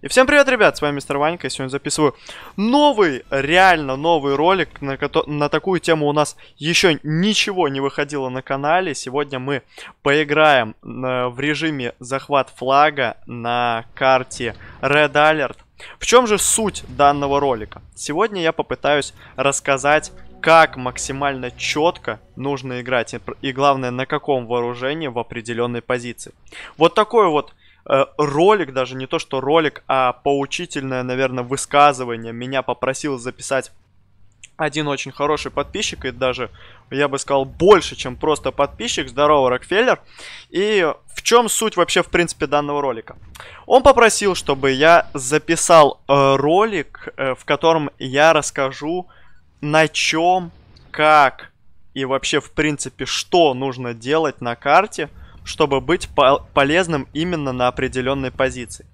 И всем привет, ребят, с вами Мистер Ванька, и сегодня записываю новый, реально новый ролик, на, на такую тему у нас еще ничего не выходило на канале. Сегодня мы поиграем э, в режиме захват флага на карте Red Alert. В чем же суть данного ролика? Сегодня я попытаюсь рассказать как максимально четко нужно играть и, и главное на каком вооружении в определенной позиции. Вот такой вот Э, ролик, даже не то что ролик, а поучительное, наверное, высказывание меня попросил записать один очень хороший подписчик, и даже, я бы сказал, больше, чем просто подписчик. Здорово, Рокфеллер. И в чем суть вообще, в принципе, данного ролика? Он попросил, чтобы я записал э, ролик, э, в котором я расскажу, на чем, как и вообще, в принципе, что нужно делать на карте чтобы быть по- полезным именно на определенной позиции.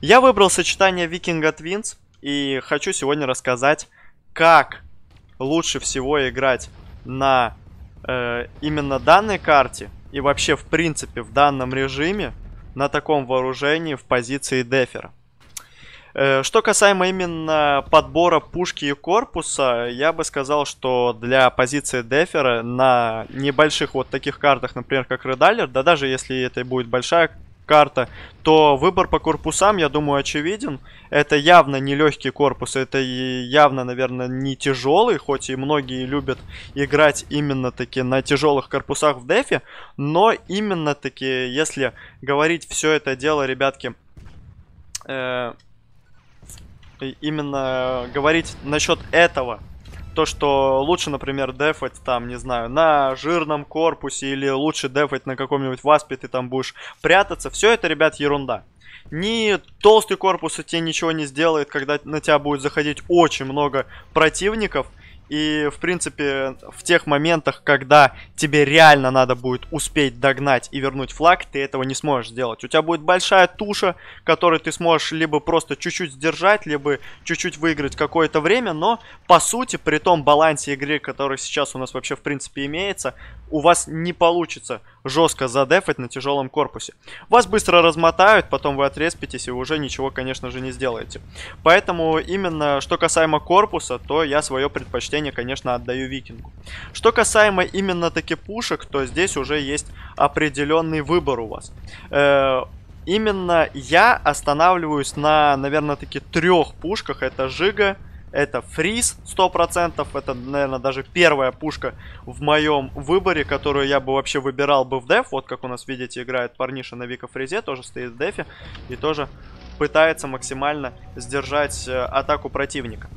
Я выбрал сочетание Викинга Твинс и хочу сегодня рассказать, как лучше всего играть на э, именно данной карте и вообще в принципе в данном режиме на таком вооружении в позиции дефера. Э, что касаемо именно подбора пушки и корпуса, я бы сказал, что для позиции дефера на небольших вот таких картах, например, как Редалер, да даже если это будет большая карта, то выбор по корпусам, я думаю, очевиден. Это явно не легкий корпус, это явно, наверное, не тяжелый, хоть и многие любят играть именно-таки на тяжелых корпусах в дефе, но именно-таки, если говорить все это дело, ребятки, э именно говорить насчет этого. То, что лучше, например, дефать там, не знаю, на жирном корпусе или лучше дефать на каком-нибудь васпе, ты там будешь прятаться. Все это, ребят, ерунда. Ни толстый корпус тебе ничего не сделает, когда на тебя будет заходить очень много противников – и, в принципе, в тех моментах, когда тебе реально надо будет успеть догнать и вернуть флаг, ты этого не сможешь сделать. У тебя будет большая туша, которую ты сможешь либо просто чуть-чуть сдержать, либо чуть-чуть выиграть какое-то время, но, по сути, при том балансе игры, который сейчас у нас вообще, в принципе, имеется, у вас не получится жестко задефать на тяжелом корпусе. Вас быстро размотают, потом вы отреспитесь и уже ничего, конечно же, не сделаете. Поэтому именно что касаемо корпуса, то я свое предпочтение, конечно, отдаю викингу. Что касаемо именно таки пушек, то здесь уже есть определенный выбор у вас. Э именно я останавливаюсь на, наверное, таки трех пушках. Это Жига, это фриз 100%, это, наверное, даже первая пушка в моем выборе, которую я бы вообще выбирал бы в деф. Вот как у нас, видите, играет парниша на Вика Фризе, тоже стоит в дефе и тоже пытается максимально сдержать э, атаку противника.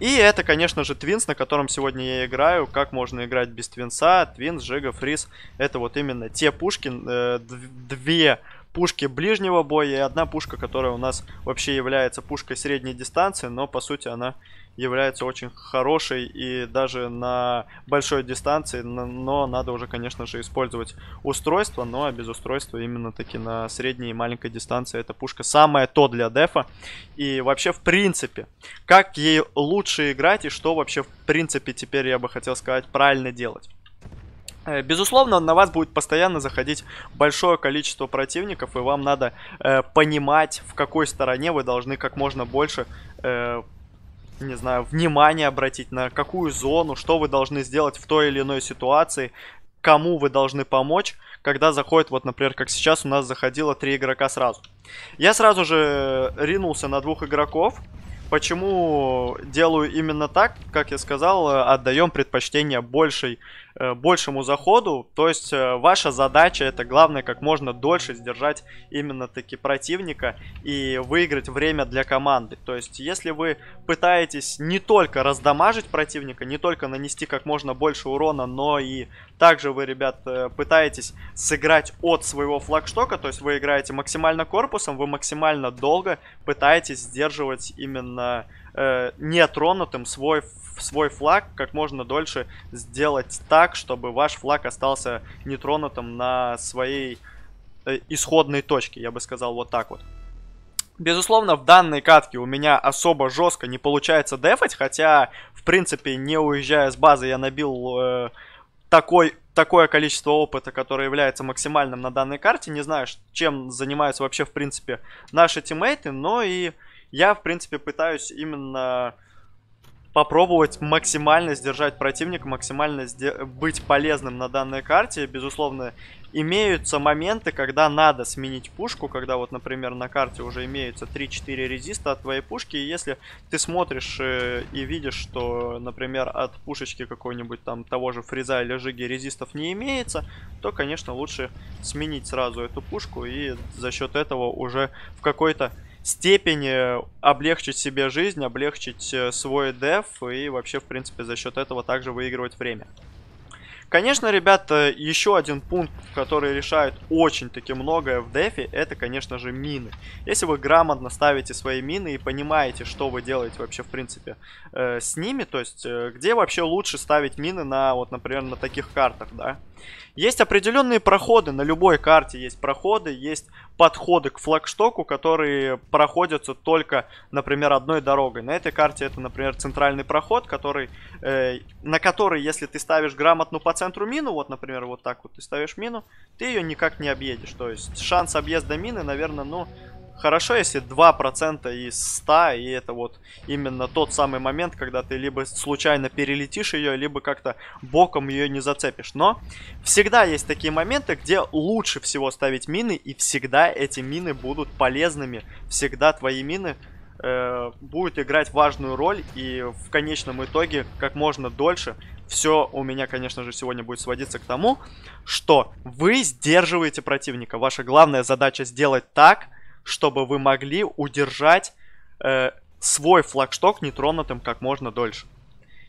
И это, конечно же, Твинс, на котором сегодня я играю. Как можно играть без Твинса? Твинс, Жига, Фриз. Это вот именно те пушки, э, две пушки ближнего боя и одна пушка, которая у нас вообще является пушкой средней дистанции, но по сути она является очень хорошей и даже на большой дистанции, но надо уже, конечно же, использовать устройство, но без устройства именно таки на средней и маленькой дистанции эта пушка самая то для дефа. И вообще, в принципе, как ей лучше играть и что вообще, в принципе, теперь я бы хотел сказать, правильно делать. Э, безусловно, на вас будет постоянно заходить большое количество противников, и вам надо э, понимать, в какой стороне вы должны как можно больше, э, не знаю, внимания обратить, на какую зону, что вы должны сделать в той или иной ситуации, кому вы должны помочь, когда заходит, вот, например, как сейчас у нас заходило три игрока сразу. Я сразу же ринулся на двух игроков, Почему делаю именно так, как я сказал, э, отдаем предпочтение большей Э, большему заходу. То есть э, ваша задача это главное как можно дольше сдержать именно таки противника и выиграть время для команды. То есть если вы пытаетесь не только раздамажить противника, не только нанести как можно больше урона, но и также вы, ребят, э, пытаетесь сыграть от своего флагштока, то есть вы играете максимально корпусом, вы максимально долго пытаетесь сдерживать именно э, не свой, свой флаг, как можно дольше сделать так, чтобы ваш флаг остался нетронутым на своей э, исходной точке, я бы сказал вот так вот. Безусловно, в данной катке у меня особо жестко не получается дефать, хотя, в принципе, не уезжая с базы, я набил э, такой, такое количество опыта, которое является максимальным на данной карте. Не знаю, чем занимаются вообще, в принципе, наши тиммейты, но и я, в принципе, пытаюсь именно попробовать максимально сдержать противника, максимально быть полезным на данной карте. Безусловно, имеются моменты, когда надо сменить пушку, когда вот, например, на карте уже имеются 3-4 резиста от твоей пушки, и если ты смотришь э, и видишь, что, например, от пушечки какой-нибудь там того же фреза или жиги резистов не имеется, то, конечно, лучше сменить сразу эту пушку и за счет этого уже в какой-то степени э, облегчить себе жизнь, облегчить э, свой деф и вообще, в принципе, за счет этого также выигрывать время. Конечно, ребята, еще один пункт, который решает очень-таки многое в дефе, это, конечно же, мины. Если вы грамотно ставите свои мины и понимаете, что вы делаете вообще, в принципе, э, с ними, то есть, э, где вообще лучше ставить мины на, вот, например, на таких картах, да, есть определенные проходы, на любой карте есть проходы, есть подходы к флагштоку, которые проходятся только, например, одной дорогой. На этой карте это, например, центральный проход, который, э, на который, если ты ставишь грамотно по центру мину, вот, например, вот так вот ты ставишь мину, ты ее никак не объедешь. То есть шанс объезда мины, наверное, ну, Хорошо, если 2% из 100, и это вот именно тот самый момент, когда ты либо случайно перелетишь ее, либо как-то боком ее не зацепишь. Но всегда есть такие моменты, где лучше всего ставить мины, и всегда эти мины будут полезными. Всегда твои мины э, будут играть важную роль, и в конечном итоге как можно дольше все у меня, конечно же, сегодня будет сводиться к тому, что вы сдерживаете противника. Ваша главная задача сделать так, чтобы вы могли удержать э, свой флагшток нетронутым как можно дольше.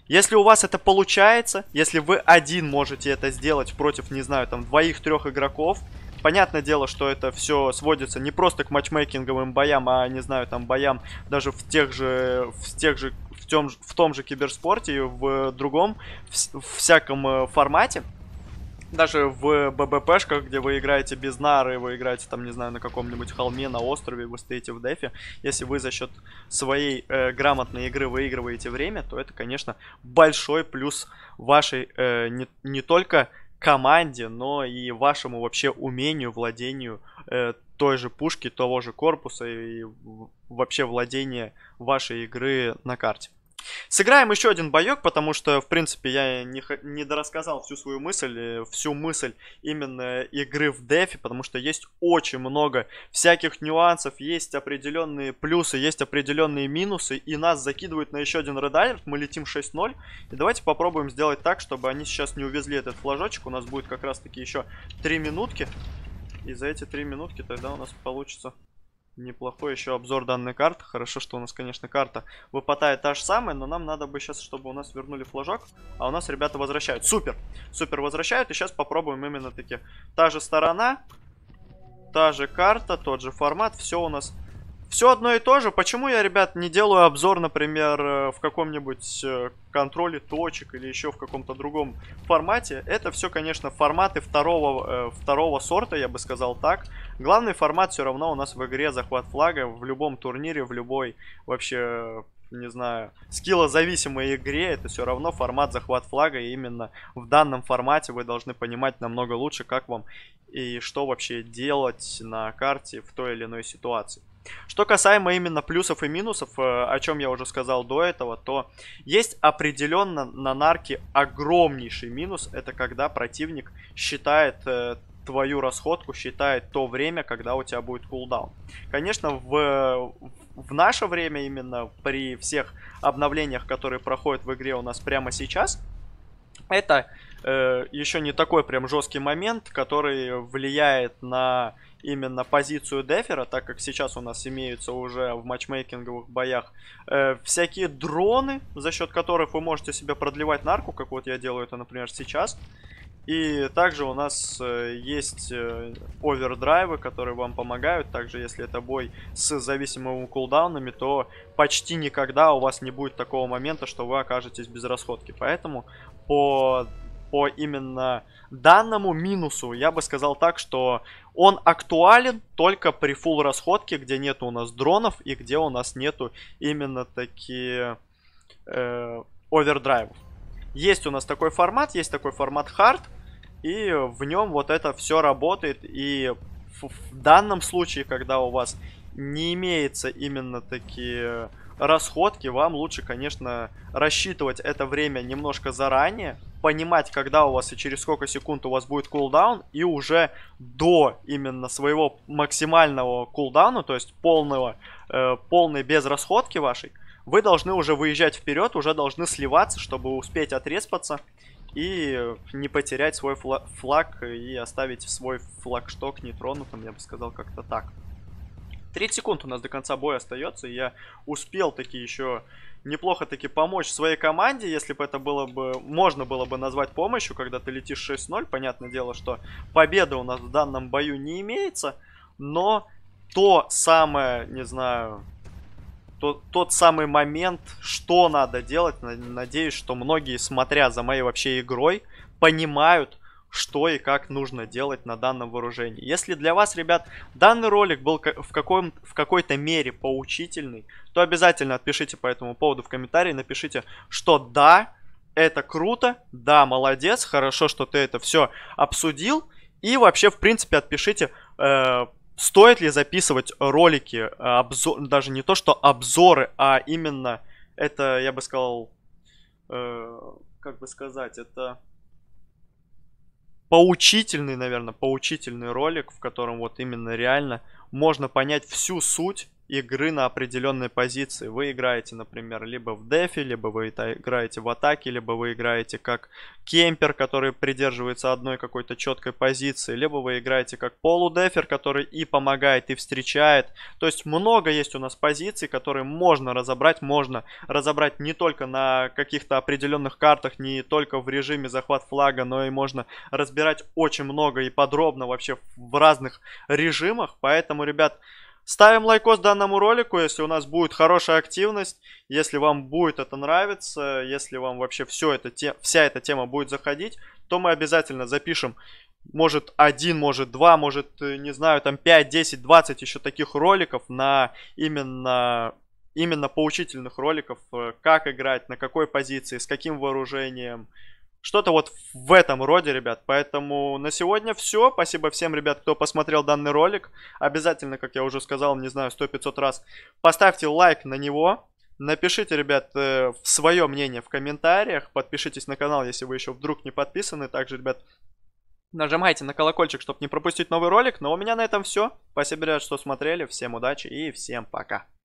Если у вас это получается, если вы один можете это сделать против, не знаю, там, двоих-трех игроков, понятное дело, что это все сводится не просто к матчмейкинговым боям, а, не знаю, там, боям даже в тех же, в тех же, в, том в том же киберспорте, и в другом, в всяком э, формате – даже в ББПшках, где вы играете без нары, вы играете там, не знаю, на каком-нибудь холме, на острове, вы стоите в дефе, если вы за счет своей э, грамотной игры выигрываете время, то это, конечно, большой плюс вашей э, не, не только команде, но и вашему вообще умению, владению э, той же пушки, того же корпуса и вообще владение вашей игры на карте. Сыграем еще один боек, потому что, в принципе, я не, не дорассказал всю свою мысль, э, всю мысль именно игры в дефе, потому что есть очень много всяких нюансов, есть определенные плюсы, есть определенные минусы, и нас закидывают на еще один Red мы летим 6-0, и давайте попробуем сделать так, чтобы они сейчас не увезли этот флажочек, у нас будет как раз-таки еще 3 минутки, и за эти 3 минутки тогда у нас получится Неплохой еще обзор данной карты. Хорошо, что у нас, конечно, карта выпадает та же самая, но нам надо бы сейчас, чтобы у нас вернули флажок. А у нас ребята возвращают. Супер! Супер возвращают. И сейчас попробуем именно таки. Та же сторона, та же карта, тот же формат. Все у нас все одно и то же. Почему я, ребят, не делаю обзор, например, э, в каком-нибудь э, контроле точек или еще в каком-то другом формате? Это все, конечно, форматы второго, э, второго сорта, я бы сказал так. Главный формат все равно у нас в игре захват флага в любом турнире, в любой вообще не знаю, скиллозависимой игре, это все равно формат захват флага, и именно в данном формате вы должны понимать намного лучше, как вам и что вообще делать на карте в той или иной ситуации. Что касаемо именно плюсов и минусов, э, о чем я уже сказал до этого, то есть определенно на нарке огромнейший минус, это когда противник считает э, твою расходку, считает то время, когда у тебя будет кулдаун. Конечно, в, в наше время именно при всех обновлениях, которые проходят в игре у нас прямо сейчас, это э, еще не такой прям жесткий момент, который влияет на именно позицию дефера, так как сейчас у нас имеются уже в матчмейкинговых боях э, всякие дроны, за счет которых вы можете себе продлевать нарку, как вот я делаю это, например, сейчас. И также у нас э, есть э, овердрайвы, которые вам помогают. Также, если это бой с зависимыми кулдаунами, то почти никогда у вас не будет такого момента, что вы окажетесь без расходки. Поэтому по по именно данному минусу, я бы сказал так, что он актуален только при full расходке, где нет у нас дронов и где у нас нету именно такие э, овердрайвов. Есть у нас такой формат, есть такой формат hard, и в нем вот это все работает. И в, в данном случае, когда у вас не имеется именно такие расходки, вам лучше, конечно, рассчитывать это время немножко заранее, понимать, когда у вас и через сколько секунд у вас будет кулдаун, и уже до именно своего максимального кулдауна, то есть полного, э, полной расходки вашей, вы должны уже выезжать вперед, уже должны сливаться, чтобы успеть отреспаться и не потерять свой флаг и оставить свой флагшток нетронутым, я бы сказал, как-то так. 30 секунд у нас до конца боя остается, и я успел таки еще неплохо таки помочь своей команде, если бы это было бы, можно было бы назвать помощью, когда ты летишь 6-0. Понятное дело, что победа у нас в данном бою не имеется, но то самое, не знаю, то, тот самый момент, что надо делать, надеюсь, что многие, смотря за моей вообще игрой, понимают, что и как нужно делать на данном вооружении. Если для вас, ребят, данный ролик был в, каком, в какой-то мере поучительный, то обязательно отпишите по этому поводу в комментарии, напишите, что да, это круто, да, молодец, хорошо, что ты это все обсудил, и вообще, в принципе, отпишите, э, стоит ли записывать ролики, э, обзор, даже не то, что обзоры, а именно это, я бы сказал, э, как бы сказать, это поучительный, наверное, поучительный ролик, в котором вот именно реально можно понять всю суть игры на определенной позиции. Вы играете, например, либо в дефе, либо вы играете в атаке, либо вы играете как кемпер, который придерживается одной какой-то четкой позиции, либо вы играете как полудефер, который и помогает, и встречает. То есть много есть у нас позиций, которые можно разобрать, можно разобрать не только на каких-то определенных картах, не только в режиме захват флага, но и можно разбирать очень много и подробно вообще в разных режимах. Поэтому, ребят, Ставим лайкос данному ролику, если у нас будет хорошая активность, если вам будет это нравиться, если вам вообще все это, те, вся эта тема будет заходить, то мы обязательно запишем, может, один, может, два, может, э, не знаю, там 5, 10, 20 еще таких роликов на именно именно поучительных роликов, э, как играть, на какой позиции, с каким вооружением, что-то вот в этом роде, ребят. Поэтому на сегодня все. Спасибо всем, ребят, кто посмотрел данный ролик. Обязательно, как я уже сказал, не знаю, 100-500 раз, поставьте лайк на него. Напишите, ребят, э, свое мнение в комментариях. Подпишитесь на канал, если вы еще вдруг не подписаны. Также, ребят, нажимайте на колокольчик, чтобы не пропустить новый ролик. Но ну, а у меня на этом все. Спасибо, ребят, что смотрели. Всем удачи и всем пока.